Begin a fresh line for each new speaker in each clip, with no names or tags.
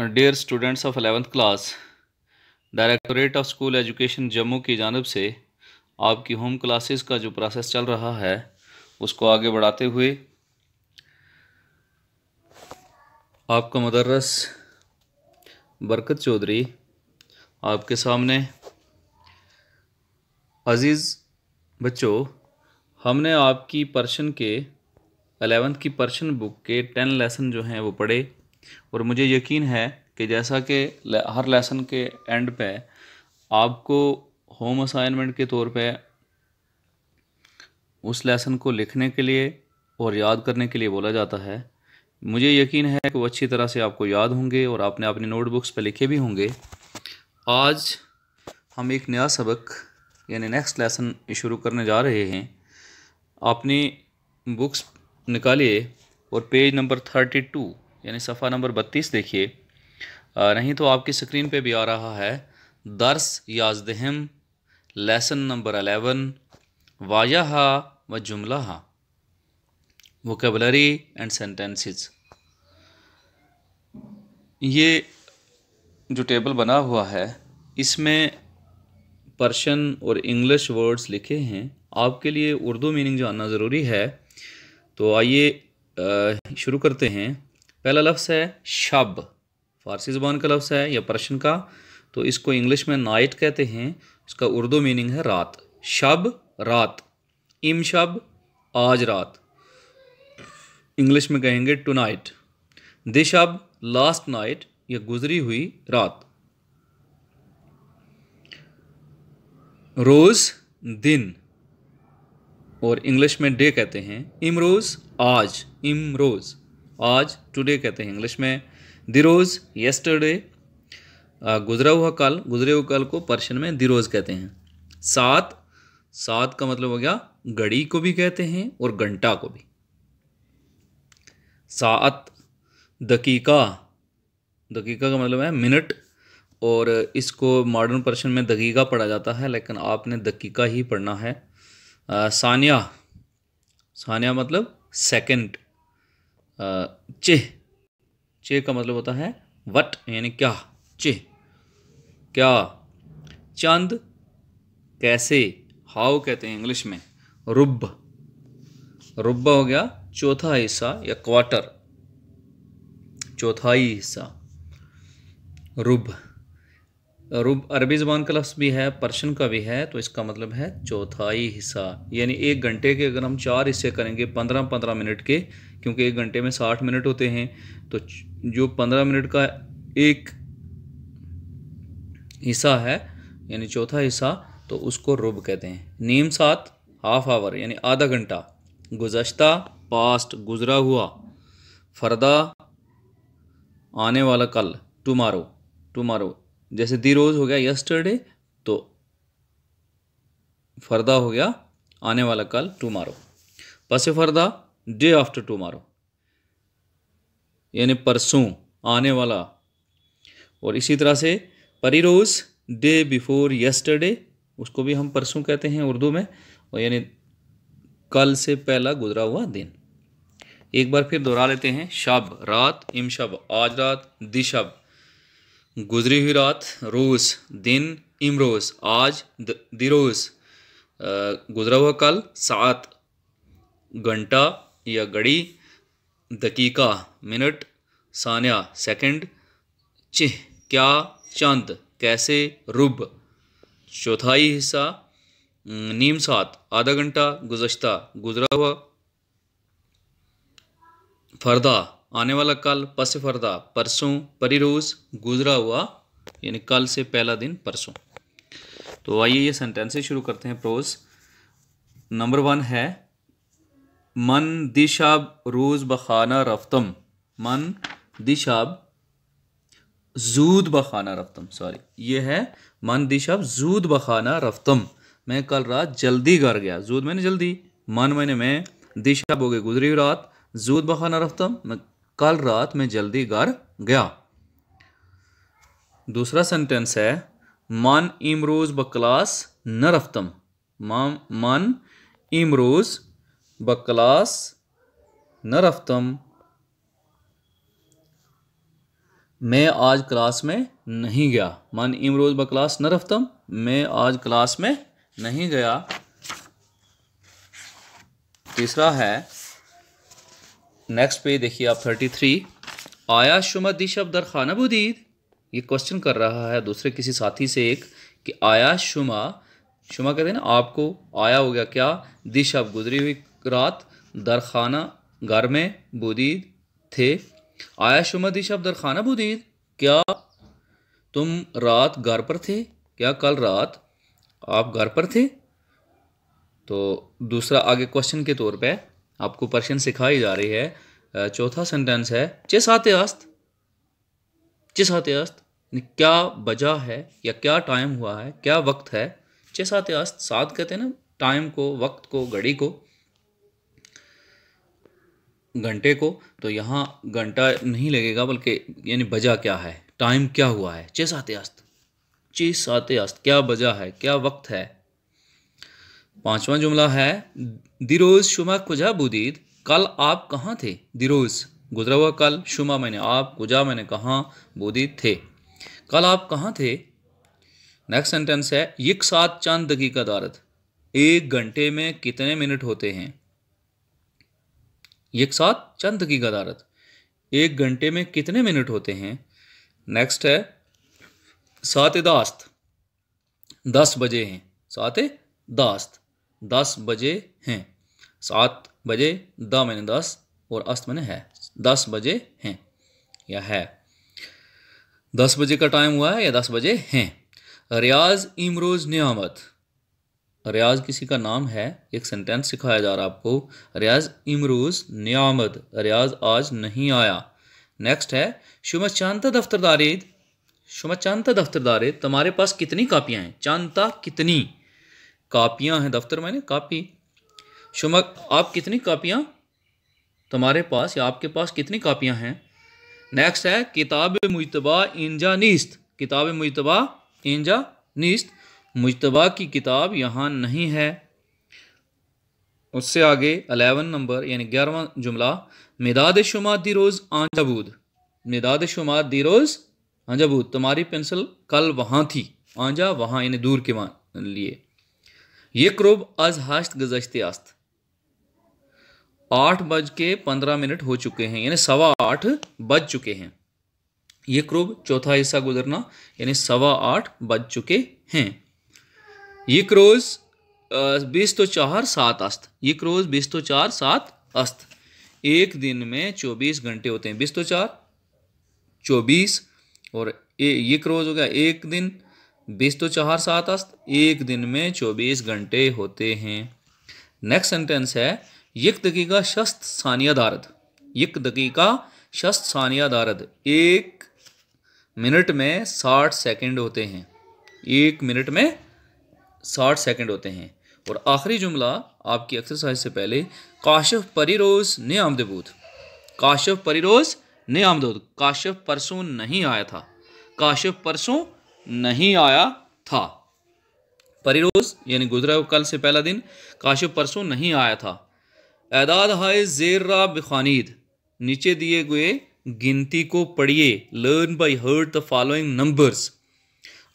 dear students of eleventh class directorate of school education Jammu की जानब से आपकी होम क्लासेस का जो प्रोसेस चल रहा है उसको आगे बढ़ाते हुए आपका मदरस बरकत चौधरी आपके सामने अज़ीज़ बच्चों हमने आपकी पर्शन के अलेवेंथ की पर्शन बुक के टेन लेसन जो हैं वो पढ़े और मुझे यकीन है कि जैसा कि हर लेसन के एंड पे आपको होम असाइनमेंट के तौर पे उस लेसन को लिखने के लिए और याद करने के लिए बोला जाता है मुझे यकीन है कि वो अच्छी तरह से आपको याद होंगे और आपने अपनी नोटबुक्स पे लिखे भी होंगे आज हम एक नया सबक यानी नेक्स्ट लेसन शुरू करने जा रहे हैं अपनी बुक्स निकालिए और पेज नंबर थर्टी टू यानी सफ़ा नंबर बत्तीस देखिए नहीं तो आपकी स्क्रीन पे भी आ रहा है दर्स याजदहम लेसन नंबर अलेवन वाया व जुमला हा वोकेबलरी एंड सेंटेंसेस ये जो टेबल बना हुआ है इसमें पर्शियन और इंग्लिश वर्ड्स लिखे हैं आपके लिए उर्दू मीनिंग जानना ज़रूरी है तो आइए शुरू करते हैं पहला लफ्ज़ है शब फ़ारसी ज़ुबान का लफ्ज़ है या पर्शन का तो इसको इंग्लिश में नाइट कहते हैं इसका उर्दू मीनिंग है रात शब रात इम शब आज रात इंग्लिश में कहेंगे टू नाइट दिशब लास्ट नाइट या गुजरी हुई रात रोज़ दिन और इंग्लिश में डे कहते हैं इमरोज़ आज इमरोज़ आज टुडे कहते हैं इंग्लिश में दिरोज यस्टरडे गुजरा हुआ कल गुजरे हुए कल को पर्शियन में दिरोज कहते हैं सात सात का मतलब हो गया घड़ी को भी कहते हैं और घंटा को भी सात दकीका दकीका का मतलब है मिनट और इसको मॉडर्न पर्शन में दकीका पढ़ा जाता है लेकिन आपने दकीका ही पढ़ना है सानिया सानिया मतलब सेकंड चे चे का मतलब होता है वट यानी क्या चे क्या चंद कैसे हाउ कहते हैं इंग्लिश में रुब रुब हो गया चौथा हिस्सा या क्वार्टर चौथाई हिस्सा रुब रूब अरबी ज़बान का लफ्ज़ भी है पर्शियन का भी है तो इसका मतलब है चौथाई हिस्सा यानी एक घंटे के अगर हम चार हिस्से करेंगे पंद्रह पंद्रह मिनट के क्योंकि एक घंटे में साठ मिनट होते हैं तो जो पंद्रह मिनट का एक हिस्सा है यानी चौथा हिस्सा तो उसको रुब कहते हैं नीम सात हाफ आवर यानी आधा घंटा गुजश्ता पास्ट गुजरा हुआ फरदा आने वाला कल टुमारो टुमारो जैसे दी रोज हो गया यस्टरडे तो फरदा हो गया आने वाला कल टुमारो पसे फरदा डे आफ्टर टुमारो यानी परसों आने वाला और इसी तरह से परिरोज डे बिफोर यस्टरडे उसको भी हम परसों कहते हैं उर्दू में और यानी कल से पहला गुजरा हुआ दिन एक बार फिर दोहरा लेते हैं शब रात इम शब आज रात दिशब गुजरी हुई रात रोज़ दिन इमरोज़ आज दिरोज़ गुजरा हुआ कल सात घंटा या घड़ी दकीका मिनट सानिया सेकंड चिह क्या चंद कैसे रुब चौथाई हिस्सा नीम सात आधा घंटा गुजश्ता गुजरा हुआ फरदा आने वाला कल पसफरदा परसों परिरोज गुजरा हुआ यानी कल से पहला दिन परसों तो आइए ये सेंटेंसेस शुरू करते हैं प्रोज नंबर वन है मन दिशाब रोज बखाना रफ्तम मन दिशाब जूद बखाना रफ्तम सॉरी ये है मन दिशाब जूद बखाना रफ्तम मैं कल रात जल्दी घर गया जूद मैंने जल्दी मन मैंने मैं दिशाब हो गई गुजरी रात जूद बखाना रफ्तम मैं कल रात मैं जल्दी घर गया दूसरा सेंटेंस है मन इमरोज ब क्लास न रफ्तम मन इमरोज ब क्लास न रफ्तम मैं आज क्लास में नहीं गया मन इमरोज ब क्लास न रफ्तम मैं आज क्लास में नहीं गया तीसरा है नेक्स्ट पे देखिए आप थर्टी थ्री आया शुमा दिश अब दरखाना बुदीद ये क्वेश्चन कर रहा है दूसरे किसी साथी से एक कि आया शुमा शुमा कहते हैं ना आपको आया हो गया क्या दिश अब गुजरी हुई रात दरखाना घर में बुदीद थे आया शुमा दिश अब दरखाना बुदीद क्या तुम रात घर पर थे क्या कल रात आप घर पर थे तो दूसरा आगे क्वेश्चन के तौर पर आपको पर्शियन सिखाई जा रही है चौथा सेंटेंस है चिस आते अस्त चिस आते अस्त क्या वजह है या क्या टाइम हुआ है क्या वक्त है चिस आते अस्त साथ कहते हैं ना टाइम को वक्त को घड़ी को घंटे को तो यहाँ घंटा नहीं लगेगा बल्कि यानी वजह क्या है टाइम क्या हुआ है चिस आते अस्त चिस आते अस्त क्या वजह है क्या वक्त है पांचवा जुमला है दिरोज शुमा कुजा बुदीद कल आप कहाँ थे दिरोज गुजरा हुआ कल शुमा मैंने आप कुजा मैंने कहाँ बुदीद थे कल आप कहाँ थे नेक्स्ट सेंटेंस है एक साथ चंद दगी का दारत एक घंटे में कितने मिनट होते हैं एक साथ चंद का दारत एक घंटे में कितने मिनट होते हैं नेक्स्ट है सात दास्त दस बजे हैं सात दास्त दस बजे हैं सात बजे द मैंने दस और अस्त मैंने है दस बजे हैं या है दस बजे का टाइम हुआ है या दस बजे हैं रियाज इमरोज नियामत रियाज किसी का नाम है एक सेंटेंस सिखाया जा रहा है आपको रियाज इमरोज नियामत रियाज आज नहीं आया नेक्स्ट है शुमा चांता दफ्तरदारी शुमा चांता दफ्तरदारी तुम्हारे पास कितनी कापियाँ हैं चांता कितनी कापियां हैं दफ्तर मैंने कापी शुमक आप कितनी कापियां तुम्हारे पास या आपके पास कितनी कापियां हैं नेक्स्ट है किताब मुशतबा इंजा नीस्त किताब मुशतबा इंजा नीस्त मुशतबा की किताब यहाँ नहीं है उससे आगे अलेवन नंबर यानी ग्यारहवा जुमला मिदाद शुमार रोज़ आंजबूद मिदाद शुमार रोज़ आंजबूद तुम्हारी पेंसिल कल वहाँ थी आंजा वहाँ यानी दूर के लिए क्रोब आज हाश्त गुजशत आस्त आठ बज के पंद्रह मिनट हो चुके हैं यानी सवा आठ बज चुके हैं ये क्रोब चौथा हिस्सा गुजरना यानी सवा आठ बज चुके हैं ये क्रोज बीस तो चार सात अस्त ये क्रोज बीस तो चार सात अस्त एक दिन में चौबीस घंटे होते हैं बीस तो चार चौबीस और ए, ये क्रोज हो गया एक दिन बीस तो चार सात अस्त एक दिन में चौबीस घंटे होते हैं नेक्स्ट सेंटेंस है यक दकीका शस्त सानिया दारद यक दकीका शस्त सानिया दारद एक मिनट में साठ सेकंड होते हैं एक मिनट में साठ सेकंड होते हैं और आखिरी जुमला आपकी एक्सरसाइज से पहले काशफ परिरोज ने आमदबूत काशफ परिरोज ने आमदूत काशफ परसों नहीं आया था काशफ परसों नहीं आया था परिरोज यानी गुजरा कल से पहला दिन काशिप परसों नहीं आया था एदाद हाय जेर्रा बखानीद नीचे दिए गए गिनती को पढ़िए learn by heart the following numbers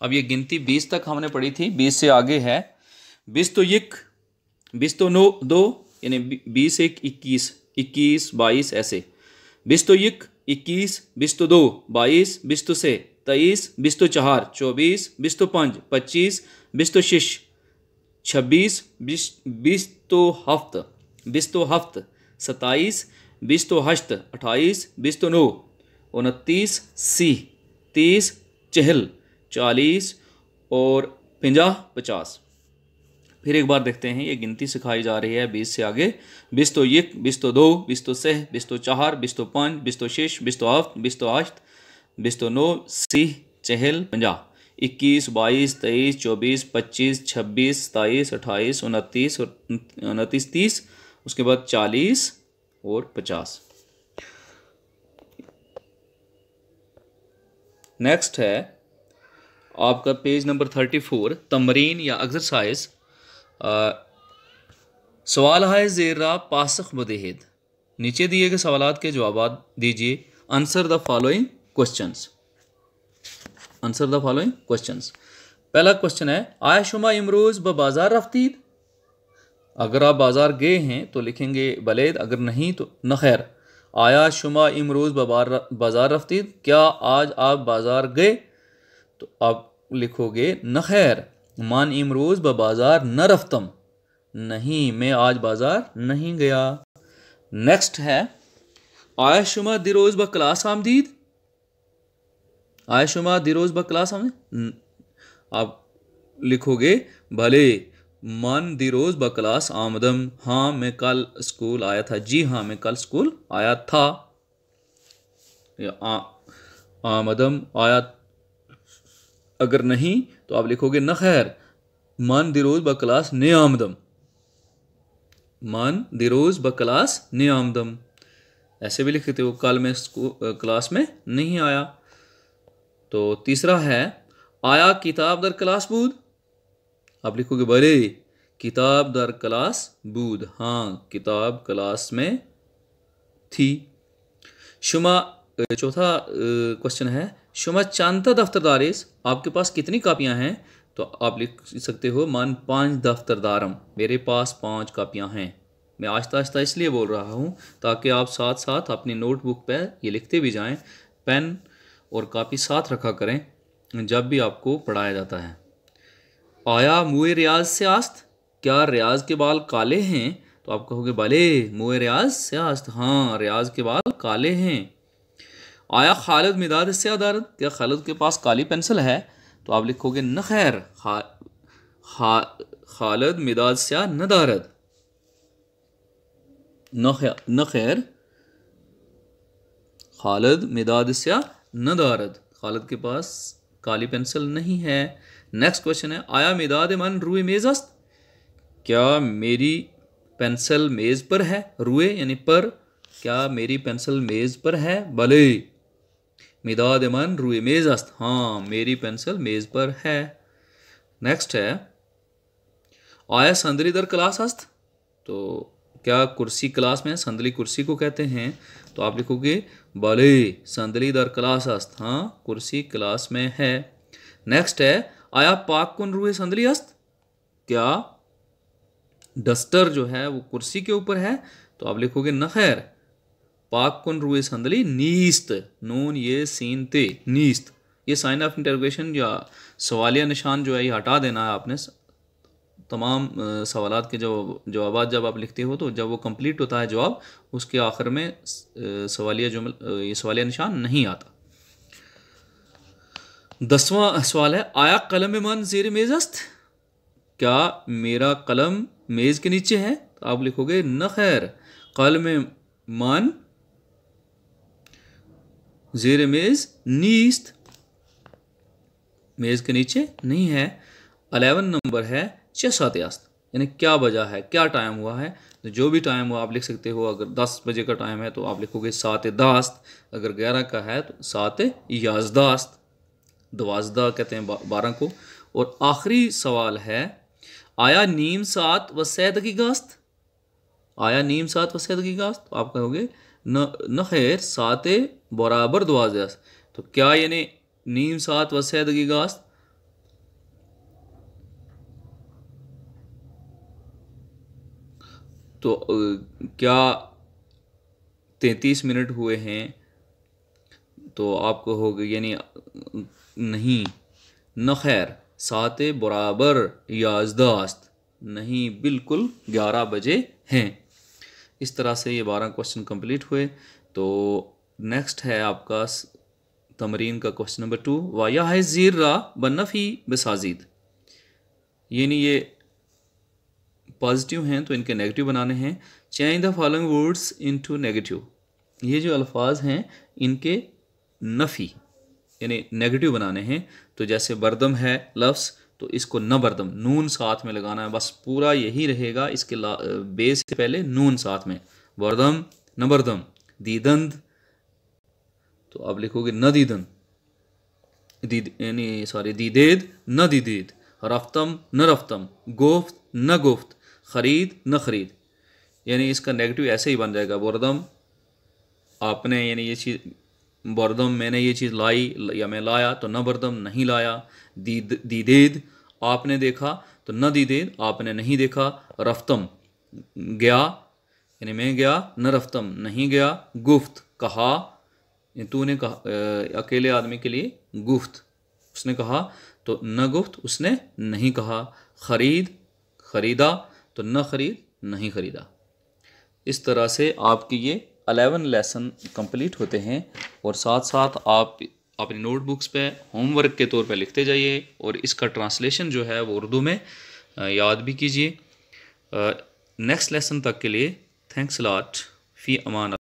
अब ये गिनती बीस तक हमने पढ़ी थी बीस से आगे है बीस तो एक बीस तो नो दो यानी बीस एक इक्कीस इक्कीस बाईस ऐसे बीस तो यक इक्कीस बीस तो दो बाईस बीस तो से तेईस बिस्तु चार चौबीस बिस्तु पंच पच्चीस बिस्तु शिश छब्बीस बिस बिस्तु हफ्त बिस्तु हफ्त सत्ताईस बिस्तु हश्त अट्ठाईस बिस्तु नौ उनतीस सी तीस चहल चालीस और पंजा पचास फिर एक बार देखते हैं ये गिनती सिखाई जा रही है बीस से आगे बिस्तो एक बिस्तो दो बिस्तो सह बिस्तो चार बिस्तो पाँच बिस्तो शेष बिस्तो हफ्त बिस्तो आश्त बिस्तोनो सिह चहल पंजा इक्कीस बाईस तेईस चौबीस पच्चीस छब्बीस सताईस अट्ठाईस उनतीस उनतीस तीस उसके बाद चालीस और पचास नेक्स्ट है आपका पेज नंबर थर्टी फोर तमरीन या एक्सरसाइज सवाल है जेरा पासख बदहद नीचे दिए गए सवाल के जवाब दीजिए answer the following questions answer the following questions पहला क्वेश्चन है आय शुमा इमरोज ब बाजार रफ्तीद अगर आप बाजार गए हैं तो लिखेंगे बलेद अगर नहीं तो न खैर आया शुमा इमरोज बाजार रफ्तीद क्या आज आप बाजार गए तो आप लिखोगे न खैर मान इमरोज ब बाजार न रफ्तम नहीं मैं आज बाजार नहीं गया नेक्स्ट है आया शुमा दिरोज ब क्लास आमदीद आय शुमा दिरोज ब क्लास आप लिखोगे भले मन दिरोज ब क्लास आमदम हाँ मैं कल स्कूल आया था जी हाँ मैं कल स्कूल आया था आ, आमदम आया अगर नहीं तो आप लिखोगे न खैर मन दिरोज ब क्लास ने आमदम मन दिरोज ब क्लास ने आमदम ऐसे भी लिखते हो कल मैं क्लास में नहीं आया तो तीसरा है आया किताब दर क्लास बूद आप लिखोगे बरे किताब दर क्लास बूद हाँ किताब क्लास में थी शुमा चौथा क्वेश्चन है शुमा चांदा दफ्तरदार आपके पास कितनी कापियां हैं तो आप लिख सकते हो मान पांच दफ्तरदारम मेरे पास पांच कापियां हैं मैं आहिस्ता आहिस्ता इसलिए बोल रहा हूं ताकि आप साथ साथ अपनी नोटबुक पर ये लिखते भी जाएं पेन और कापी साथ रखा करें जब भी आपको पढ़ाया जाता है आया मुए रियाज से आस्त क्या रियाज के बाल काले हैं तो आप कहोगे बाले मुए रियाज से आस्त हाँ रियाज के बाल काले हैं आया खालिद मिदाद से अदारत क्या खालिद के पास काली पेंसिल है तो आप लिखोगे न खैर खा, खा, खालिद मिदाद से नदारत न खैर खालिद मिदाद से नदारद दारद खालिद के पास काली पेंसिल नहीं है नेक्स्ट क्वेश्चन है आया मेदाद मन रूए मेज़ अस्त क्या मेरी पेंसिल मेज़ पर है रुए यानी पर क्या मेरी पेंसिल मेज़ पर है भले मेदाद मन रूए मेज़ अस्त हाँ मेरी पेंसिल मेज़ पर है नेक्स्ट है आया संदली दर क्लास अस्त तो क्या कुर्सी क्लास में संदली कुर्सी को कहते हैं तो आप लिखोगे भले संदली दर क्लास अस्त हाँ कुर्सी क्लास में है नेक्स्ट है आया पाक कुन रूए संदली अस्त क्या डस्टर जो है वो कुर्सी के ऊपर है तो आप लिखोगे न खैर पाक कुन रूए संदली नीस्त नून ये सीन ते नीस्त ये साइन ऑफ इंटरग्रेशन या सवालिया निशान जो है ये हटा देना है आपने तमाम सवाल के जो जवाब जब आप लिखते हो तो जब वो कंप्लीट होता है जवाब उसके आखिर में सवालिया जुमल ये सवालिया निशान नहीं आता दसवां सवाल है आया कलम मान जेर मेज़स्त क्या मेरा कलम मेज़ के नीचे है तो आप लिखोगे न खैर कलम मान जेर मेज़ नीस्त मेज़ के नीचे नहीं है अलेवन नंबर है छः यास्त यानी क्या वजह है क्या टाइम हुआ है तो जो भी टाइम हुआ आप लिख सकते हो अगर दस बजे का टाइम है तो आप लिखोगे सात दास्त अगर ग्यारह का है तो सात याजदास्त दवाजदा कहते हैं बारह को और आखिरी सवाल है आया नीम सात व सैद की गास्त आया नीम सात व सैद की गास्त तो आप कहोगे न खैर सात बराबर दवाजदास्त तो क्या यानी नीम सात व सैद की गास्त तो क्या तैंतीस मिनट हुए हैं तो आपको हो गई यानी नहीं न खैर सात बराबर याजदास्त नहीं बिल्कुल ग्यारह बजे हैं इस तरह से ये बारह क्वेश्चन कंप्लीट हुए तो नेक्स्ट है आपका तमरीन का क्वेश्चन नंबर टू वाया है ज़ीर बनफ़ी बसाजिद यानी ये पॉजिटिव हैं तो इनके नेगेटिव बनाने हैं change the following words into negative ये जो अल्फाज हैं इनके नफ़ी यानी नेगेटिव बनाने हैं तो जैसे बर्दम है लफ्स तो इसको न बर्दम नून साथ में लगाना है बस पूरा यही रहेगा इसके बेस से पहले नून साथ में बर्दम न बर्दम दीदंद तो आप लिखोगे न दीदन दीद यानी सॉरी दीदेद न दीदेद रफ्तम न रफ्तम गोफ्त न गोफ्त ख़रीद न ख़रीद यानी इसका नेगेटिव ऐसे ही बन जाएगा बुरदम आपने यानी ये चीज़ बोरदम मैंने ये चीज़ लाई या मैं लाया तो न बरदम नहीं लाया दी दीदेद आपने देखा तो न दीदेद आपने नहीं देखा रफ्तम गया यानी मैं गया न रफ्तम नहीं गया गुफ्त कहा तूने कहा अकेले आदमी के लिए गुफ्त उसने कहा तो न गुफ्त उसने नहीं कहा खरीद खरीदा तो न ख़रीद नहीं ख़रीदा इस तरह से आपके ये अलेवन लेसन कंप्लीट होते हैं और साथ साथ आप अपनी नोटबुक्स पे होमवर्क के तौर पे लिखते जाइए और इसका ट्रांसलेशन जो है वो उर्दू में याद भी कीजिए नेक्स्ट लेसन तक के लिए थैंक्स लाट फ़ी अमान